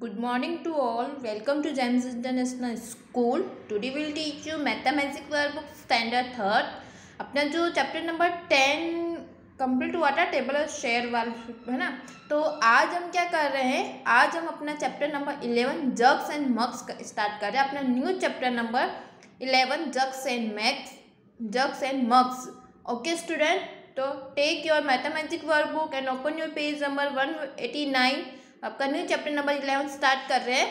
good morning to all welcome to James International School school will teach you you mathematics book standard third अपना जो chapter number ten complete हुआ था table और share वाल है ना तो आज हम क्या कर रहे हैं आज हम अपना chapter number eleven jugs and mugs का स्टार्ट कर रहे हैं अपना new chapter number eleven jugs and mugs jugs and mugs okay student तो take your workbook and open your page number one eighty nine आपका new chapter number eleven start कर रहे हैं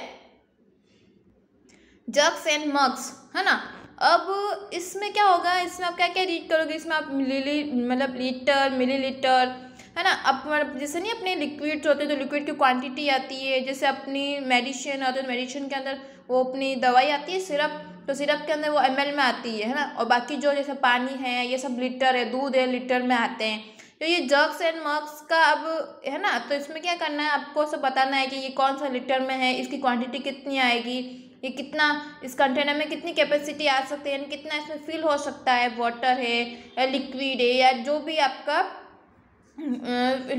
जग्स एंड मग्स है ना अब इसमें क्या होगा इसमें आप क्या क्या रीड करोगे इसमें आप मिली मतलब लीटर मिली लीटर है ना अब मतलब जैसे नहीं अपने लिक्विड्स होते हैं तो लिक्विड की क्वांटिटी आती है जैसे अपनी मेडिसिन आते तो मेडिसिन के अंदर वो अपनी दवाई आती है सिरप तो सिरप के अंदर वो एम में आती है है ना और बाकी जो जैसे पानी है ये सब लीटर है दूध है लीटर में आते हैं तो ये जर्क्स एंड मक्स का अब है ना तो इसमें क्या करना है आपको सब बताना है कि ये कौन सा लीटर में है इसकी क्वांटिटी कितनी आएगी ये कितना इस कंटेनर में कितनी कैपेसिटी आ सकती है यानी कितना इसमें फिल हो सकता है वाटर है या लिक्विड है या जो भी आपका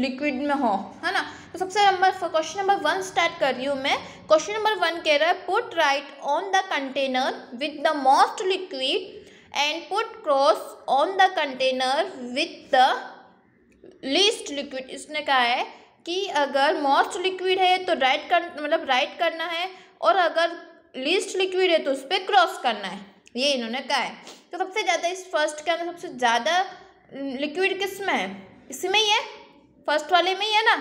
लिक्विड में हो है ना तो सबसे number question number one start कर रही हूँ मैं क्वेश्चन नंबर वन कह रहा है put right on the container with the most liquid and put cross on the container with the least liquid इसने कहा है कि अगर मोस्ट लिक्विड है तो राइट कर मतलब राइट करना है और अगर लीस्ट लिक्विड है तो उस पर क्रॉस करना है ये इन्होंने कहा है तो सबसे ज़्यादा इस फर्स्ट के अंदर सबसे ज़्यादा लिक्विड किस में है इसी में ही है फर्स्ट वाले में ही है ना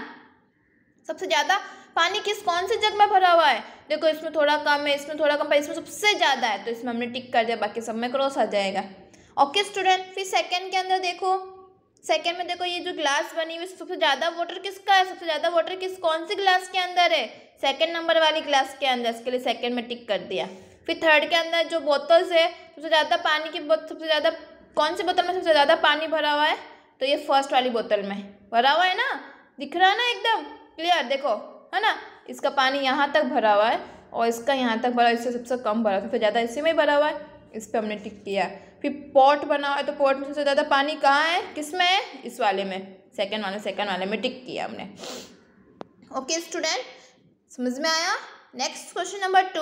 सबसे ज़्यादा पानी किस कौन से जग में भरा हुआ है देखो इसमें थोड़ा कम है इसमें थोड़ा कम है इसमें सबसे ज़्यादा है तो इसमें हमने टिक कर दिया बाकी सब में क्रॉस आ जाएगा ओके स्टूडेंट फिर सेकेंड के अंदर देखो सेकेंड में देखो ये जो ग्लास बनी हुई सबसे ज़्यादा वाटर किसका है सबसे ज़्यादा वाटर किस कौन सी ग्लास के अंदर है सेकेंड नंबर वाली ग्लास के अंदर इसके लिए सेकेंड में टिक कर दिया फिर थर्ड के अंदर जो बोतल्स है सबसे ज़्यादा पानी की सबसे ज़्यादा कौन सी बोतल में सबसे ज़्यादा पानी भरा हुआ है तो ये फर्स्ट वाली बोतल में भरा हुआ है ना दिख रहा है ना एकदम क्लियर देखो है ना इसका पानी यहाँ तक भरा हुआ है और इसका यहाँ तक भरा इससे सबसे कम भरा सबसे ज़्यादा इसी में भरा हुआ है इस पर हमने टिक किया फिर पॉट बना हुआ है तो पॉट में सबसे ज़्यादा पानी कहाँ है किस में है इस वाले में सेकेंड वाले सेकेंड वाले में टिक किया हमने ओके स्टूडेंट समझ में आया next question number two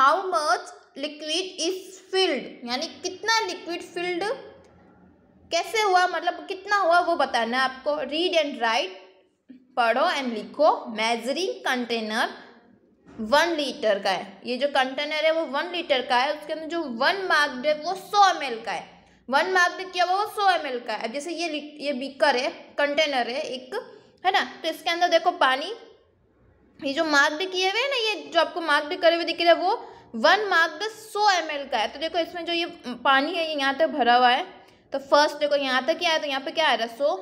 how much liquid is filled यानी कितना लिक्विड फिल्ड कैसे हुआ मतलब कितना हुआ वो बताना है आपको रीड एंड राइट पढ़ो एंड लिखो मेजरिंग कंटेनर वन लीटर का है ये जो कंटेनर है वो वन लीटर का है उसके अंदर जो वन मार्क्ड है वो सौ एम का है वन मार्क्ड किया हुआ वो सौ एम का है अब जैसे ये ये बीकर है कंटेनर है एक है ना तो इसके अंदर देखो पानी ये जो मार्क्ड किए हुए हैं ना ये जो आपको मार्क्ड करे हुए दिख रहे हैं वो वन मार्क्ड सौ एम का है तो देखो इसमें जो ये पानी है ये यहाँ तक भरा हुआ है तो फर्स्ट देखो यहाँ तक ही आया तो यहाँ पे क्या आ रहा है सौ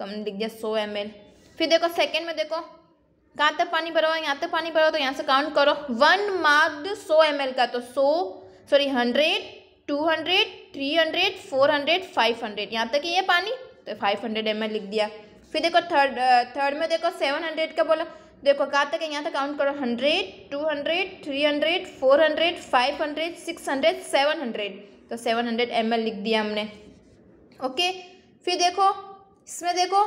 कम दिख गया दिया सौ एम फिर देखो सेकेंड में देखो कहाँ तक पानी भरा यहाँ तक पानी भरा तो यहाँ से काउंट करो वन मार्क्ड सौ एम का तो सौ sorry hundred two hundred three hundred four hundred five hundred यहाँ तक ही है पानी तो फाइव हंड्रेड एम लिख दिया फिर देखो थर्ड थर्ड में देखो सेवन हंड्रेड का बोला देखो कहाँ तक है यहाँ तक काउंट करो hundred two hundred three hundred four hundred five hundred six hundred seven hundred तो सेवन हंड्रेड एम लिख दिया हमने ओके फिर देखो इसमें देखो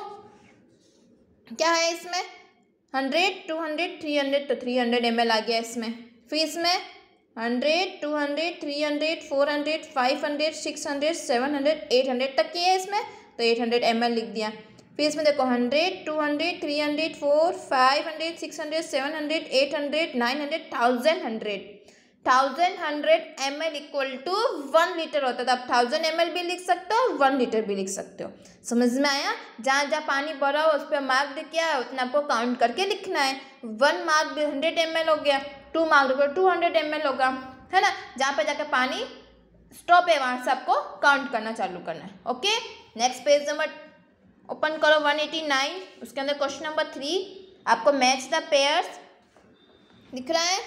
क्या है इसमें hundred two hundred three hundred तो थ्री हंड्रेड एम आ गया इसमें फिर इसमें hundred two hundred three hundred four hundred five hundred six hundred seven hundred eight hundred तक की है इसमें तो एट हंड्रेड एम लिख दिया फिर इसमें देखो hundred two hundred three hundred four five hundred six hundred seven hundred eight hundred nine hundred thousand hundred thousand hundred M L equal to one litre होता था तो आप थाउजेंड एम एल भी लिख सकते हो वन लीटर भी लिख सकते हो समझ में आया जहाँ जहाँ पानी भरा हो उस पर मार्क क्या है उतना आपको काउंट करके लिखना है one mark hundred M L हो गया two mark two hundred M L होगा है ना जहाँ पर जाकर पानी स्टॉप है वहाँ से आपको काउंट करना चालू करना है okay next page number open करो वन एटी नाइन उसके अंदर क्वेश्चन नंबर थ्री आपको मैच द पेयर्स दिख रहा है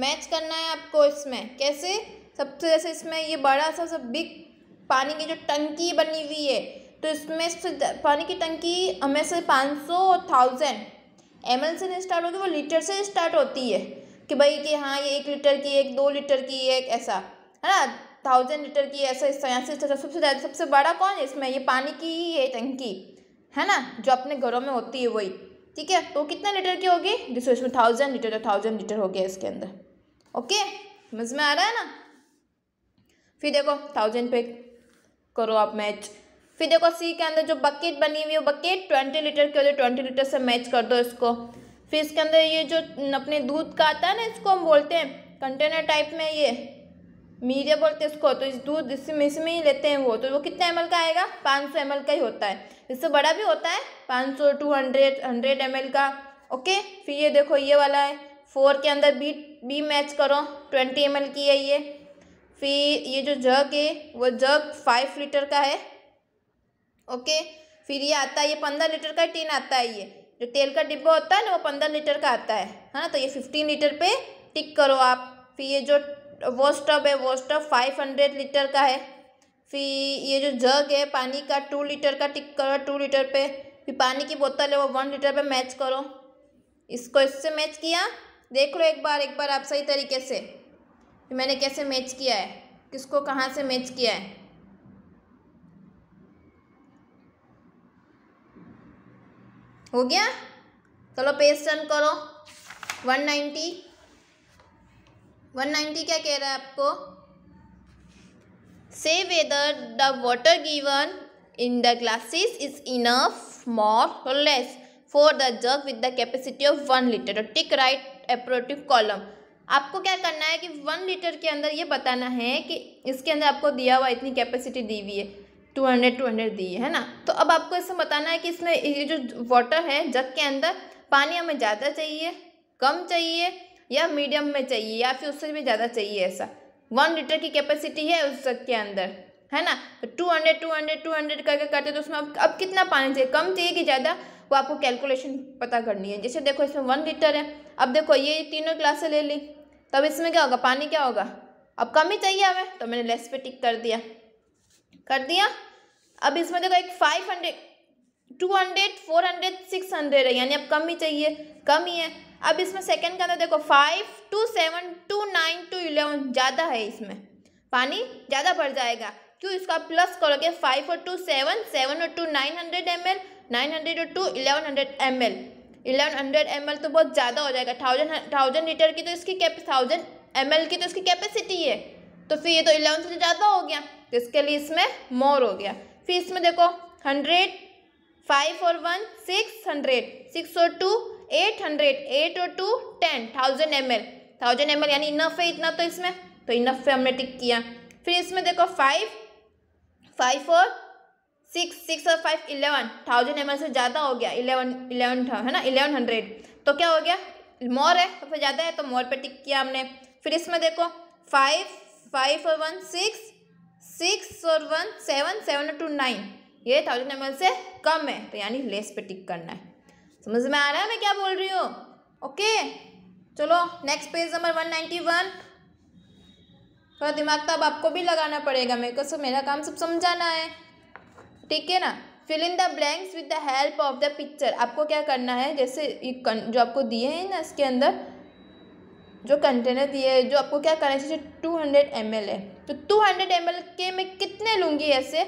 मैच करना है आपको इसमें कैसे सबसे जैसे इसमें ये बड़ा सा सब बिग पानी की जो टंकी बनी हुई है तो इसमें से पानी की टंकी हमें से पाँच सौ और थाउजेंड एम एल से नहीं स्टार्ट होगी वो लीटर से स्टार्ट होती है कि भाई कि हाँ ये एक लीटर की एक दो लीटर की एक ऐसा है ना थाउजेंड लीटर की ऐसा इस तरह से सबसे ज़्यादा सबसे बड़ा कौन है इसमें ये पानी की ही है टंकी है ना जो अपने घरों में होती है वही ठीक है तो कितने लीटर की होगी जिसमें थाउजेंड लीटर थाउजेंड लीटर हो गया इसके अंदर ओके समझ में आ रहा है ना फिर देखो थाउजेंड पे करो आप मैच फिर देखो सी के अंदर जो बकेट बनी हुई है बकेट ट्वेंटी लीटर के ट्वेंटी लीटर से मैच कर दो इसको फिर इसके अंदर ये जो अपने दूध का आता है ना इसको हम बोलते हैं कंटेनर टाइप में ये मीरे बोलते हैं इसको तो इस दूध इसमें इसमें ही लेते हैं वो तो वो कितने एम का आएगा पाँच सौ एम का ही होता है इससे बड़ा भी होता है पाँच सौ टू हंड्रेड हंड्रेड एम का ओके फिर ये देखो ये वाला है फोर के अंदर बी बी मैच करो ट्वेंटी एम की है ये फिर ये जो जग है वो जग फाइव लीटर का है ओके फिर ये आता है ये पंद्रह लीटर का टीन आता है ये जो तेल का डिब्बा होता है ना वो पंद्रह लीटर का आता है है ना तो ये फिफ्टीन लीटर पे टिक करो आप फिर ये जो वो स्टब है वो स्टब फाइव हंड्रेड लीटर का है फिर ये जो जग है पानी का टू लीटर का टिक करो टू लीटर पे फिर पानी की बोतल है वो वन लीटर पे मैच करो इसको इससे मैच किया देख लो एक बार एक बार आप सही तरीके से मैंने कैसे मैच किया है किसको कहाँ से मैच किया है हो गया चलो पेज टर्न करो वन नाइन्टी वन नाइन्टी क्या कह रहा है आपको से whether the water given in the glasses is enough more less for the the with the capacity of one litre liter right तो एप्रोटिव कॉलम आपको क्या करना है कि वन लीटर के अंदर ये बताना है कि इसके अंदर आपको दिया हुआ इतनी कैपेसिटी दी हुई है टू हंड्रेड टू हंड्रेड दी है ना तो अब आपको इसमें बताना है कि इसमें ये जो वाटर है जग के अंदर पानी हमें ज़्यादा चाहिए कम चाहिए या मीडियम में चाहिए या फिर उससे भी ज़्यादा चाहिए ऐसा वन लीटर की कैपेसिटी है उस जग के अंदर है ना तो two hundred two hundred two hundred करके करते तो उसमें अब अब कितना पानी चाहिए कम चाहिए कि ज़्यादा वो आपको कैलकुलेशन पता करनी है जैसे देखो इसमें वन लीटर है अब देखो ये तीनों क्लासें ले ली तब इसमें क्या होगा पानी क्या होगा अब कम ही चाहिए हमें तो मैंने लेस पे टिक कर दिया कर दिया अब इसमें देखो एक five hundred two hundred four hundred six hundred है यानी अब कम ही चाहिए कम ही है अब इसमें सेकंड के अंदर देखो five two seven two nine two eleven ज़्यादा है इसमें पानी ज़्यादा भर जाएगा क्यों इसको आप प्लस करोगे फाइव और टू सेवन सेवन और two nine hundred M L nine hundred और two eleven hundred M L eleven hundred M तो बहुत ज़्यादा हो जाएगा थाउजेंड थाउजेंड लीटर की तो इसकी कैप थाउजेंड एम की तो इसकी कैपेसिटी है तो फिर ये तो इलेवन से ज़्यादा हो गया तो इसके लिए इसमें मोर हो गया फिर इसमें देखो हंड्रेड फाइव और वन सिक्स हंड्रेड सिक्स और टू एट हंड्रेड एट और to ten thousand M L thousand M L यानी इनफ है इतना तो इसमें तो इनफ पे हमने टिक किया फिर इसमें देखो फाइव फाइव और सिक्स सिक्स और फाइव इलेवन थाउजेंड एम से ज़्यादा हो गया इलेवन इलेवन है ना इलेवन हंड्रेड तो क्या हो गया मोर है सबसे ज़्यादा है तो मोर तो पे टिक किया हमने फिर इसमें देखो फाइव फाइव और वन सिक्स सिक्स और one seven seven two nine ये थाउजेंड एम से कम है तो यानी लेस पे टिक करना है समझ में आ रहा है मैं क्या बोल रही हूँ ओके चलो next page number one ninety one थोड़ा दिमाग तो अब आपको भी लगाना पड़ेगा मेरे को सब मेरा काम सब समझाना है ठीक है ना fill in the blanks with the help of the picture आपको क्या करना है जैसे जो आपको दिए हैं ना इसके अंदर जो कंटेनर दिए है जो आपको क्या करना है जैसे टू हंड्रेड एम एल है तो टू हंड्रेड एम एल के मैं कितने लूँगी ऐसे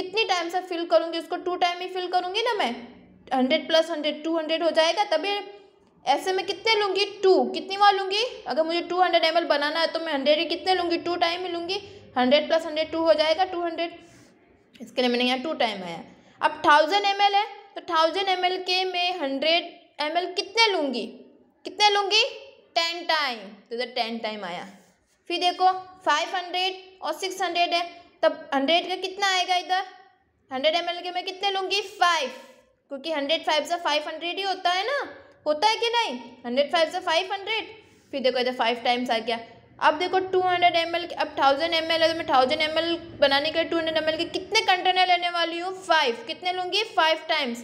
कितनी टाइम से फिल करूँगी उसको टू टाइम ही फिल करूँगी ना मैं hundred plus hundred two hundred हो जाएगा तभी ऐसे मैं कितने लूँगी टू कितनी बार लूँगी अगर मुझे टू हंड्रेड एम एल बनाना है तो मैं हंड्रेड ही कितने लूँगी टू टाइम ही लूँगी हंड्रेड प्लस हंड्रेड टू हो जाएगा टू हंड्रेड इसके लिए मैंने यहाँ टू टाइम आया अब थाउजेंड एम है तो थाउजेंड एम के मैं हंड्रेड एम कितने लूँगी कितने लूँगी टेन टाइम तो इधर टेन टाइम आया फिर देखो फाइव हंड्रेड और सिक्स हंड्रेड है तब हंड्रेड का कितना आएगा इधर हंड्रेड एम के मैं कितने लूँगी फाइव क्योंकि हंड्रेड फाइव से फाइव हंड्रेड ही होता है ना होता है कि नहीं हंड्रेड फाइव से फाइव हंड्रेड फिर देखो इधर फाइव टाइम्स आ गया अब देखो टू हंड्रेड एम एल अब थाउजेंड एम एल है तो मैं थाउजेंड एम एल बनाने के लिए टू हंड्रेड एम एल के कितने कंटेनर लेने वाली हूँ फाइव कितने लूँगी फाइव टाइम्स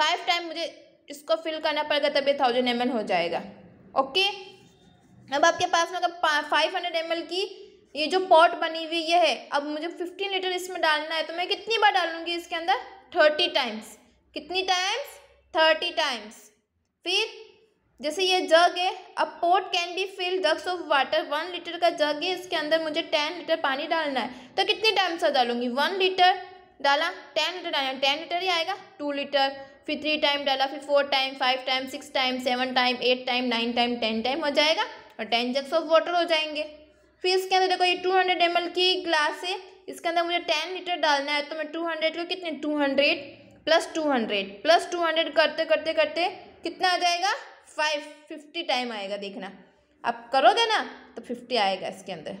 फाइव टाइम मुझे इसको फिल करना पड़ेगा तब ये थाउजेंड एम एल हो जाएगा ओके अब आपके पास में अगर फाइव हंड्रेड एम एल की ये जो पॉट बनी हुई ये है अब मुझे फिफ्टीन लीटर इसमें डालना है तो मैं कितनी बार डालूँगी इसके अंदर थर्टी टाइम्स कितनी टाइम्स थर्टी टाइम्स फिर जैसे ये जग है अब pot can be fill jugs of water one litre का जग है इसके अंदर मुझे टेन लीटर पानी डालना है तो कितने टाइम से डालूंगी वन लीटर डाला टेन लीटर डालना टेन लीटर ही आएगा टू लीटर फिर थ्री टाइम डाला फिर four time five time six time seven time eight time nine time ten time हो जाएगा और टेन जग्स ऑफ वाटर हो जाएंगे फिर इसके अंदर देखो ये टू हंड्रेड एम एल की ग्लास है इसके अंदर मुझे टेन लीटर डालना है तो मैं टू हंड्रेड को कितने two hundred plus two hundred plus two hundred करते करते करते कितना आ जाएगा फाइव फिफ्टी टाइम आएगा देखना आप करोगे ना तो फिफ्टी आएगा इसके अंदर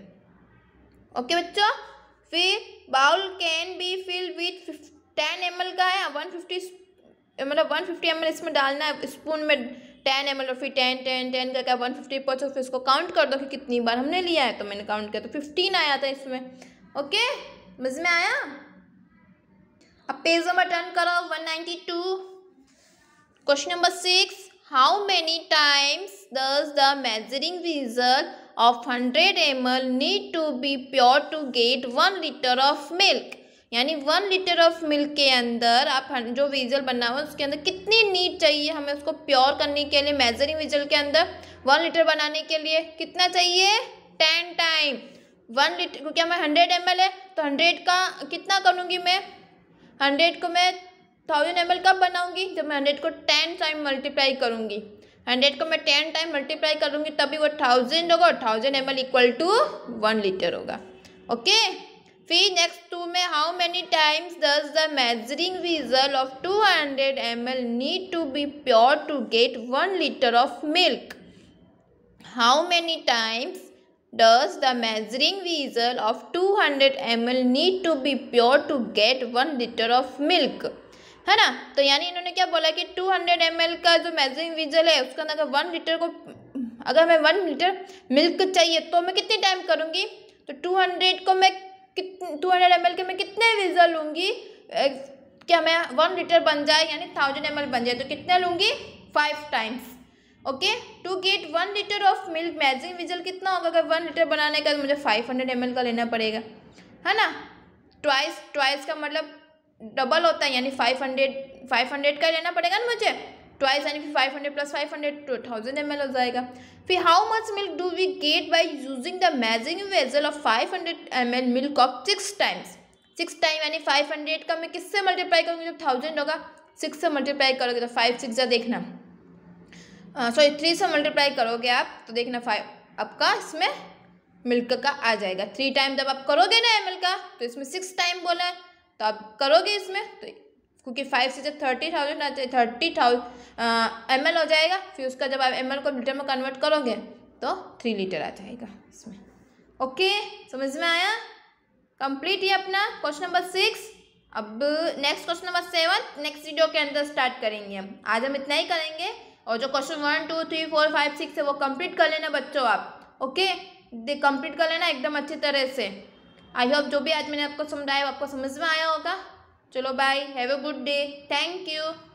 ओके बच्चों फिर bowl can be fill with ten M का है वन फिफ्टी मतलब वन फिफ्टी एम इसमें डालना है स्पून में टेन एम एल और फिर टेन टेन टेन करके वन फिफ्टी पहुँचो फिर इसको काउंट कर दो कि कितनी बार हमने लिया है तो मैंने काउंट किया तो फिफ्टीन आया था इसमें ओके मज़ में आया अब पेज नंबर टर्न करो one ninety two question number six how many times does the measuring vessel of 100 ml need to be pure to get 1 liter of milk यानी वन लीटर ऑफ मिल्क के अंदर आप जो vigil बना हुआ उसके अंदर कितनी नीट चाहिए हमें उसको प्योर करने के लिए मेजरिंग विजल के अंदर वन लीटर बनाने के लिए कितना चाहिए टेन टाइम वन लीटर क्योंकि हमें हंड्रेड एम है तो हंड्रेड का कितना करूँगी मैं हंड्रेड को मैं थाउजेंड एम कब बनाऊंगी जब मैं हंड्रेड को टेन टाइम मल्टीप्लाई करूंगी हंड्रेड को मैं टेन टाइम मल्टीप्लाई करूंगी तभी वो थाउजेंड होगा और thousand M equal to one litre होगा ओके फिर नेक्स्ट टू में how many times does the measuring vessel of two hundred M L need to be poured to get one litre of milk how many times does the measuring measuring of two hundred M need to be poured to get one litre of milk है ना तो यानी इन्होंने क्या बोला कि 200 hundred का जो मेजरिंग विजल है उसका अगर वन लीटर को अगर मैं वन लीटर मिल्क चाहिए तो मैं कितनी टाइम करूँगी तो टू हंड्रेड को मैं टू हंड्रेड एम के मैं कितने विजल लूँगी क्या मैं वन लीटर बन जाए यानी थाउजेंड एम बन जाए तो कितने लूँगी five times okay to get one litre of milk measuring vessel कितना होगा अगर वन लीटर बनाने का तो मुझे फाइव हंड्रेड एम का लेना पड़ेगा है ना ट्वाइस ट्वाइस का मतलब डबल होता है यानी फाइव हंड्रेड फाइव हंड्रेड का लेना पड़ेगा ना मुझे ट्वाइस यानी फिर five hundred plus five hundred two thousand M L हो जाएगा फिर how much milk do we get by using the measuring vessel of five hundred M L milk of six times six time यानी five hundred का मैं किससे multiply करूँगी जब thousand होगा सिक्स से मल्टीप्लाई करोगे तो फाइव सिक्स जा देखना सॉरी थ्री से मल्टीप्लाई करोगे आप तो देखना फाइव आपका इसमें मिल्क का आ जाएगा थ्री टाइम जब आप करोगे ना एम एल का तो इसमें सिक्स टाइम बोला है तो आप करोगे इसमें तो क्योंकि फाइव से जब थर्टी थाउजेंड आ जाए थर्टी थाउजेंड एम हो जाएगा फिर उसका जब आप एम को लीटर में कन्वर्ट करोगे तो थ्री लीटर आ जाएगा इसमें ओके समझ में आया कंप्लीट ये अपना क्वेश्चन नंबर सिक्स अब next question number seven next video के अंदर स्टार्ट करेंगे हम आज हम इतना ही करेंगे और जो question one two three four five six है वो कंप्लीट कर लेना बच्चों आप ओके कंप्लीट कर लेना एकदम अच्छी तरह से आई होप जो भी आज मैंने आपको समझाया आपको समझ में आया होगा चलो bye have a good day thank you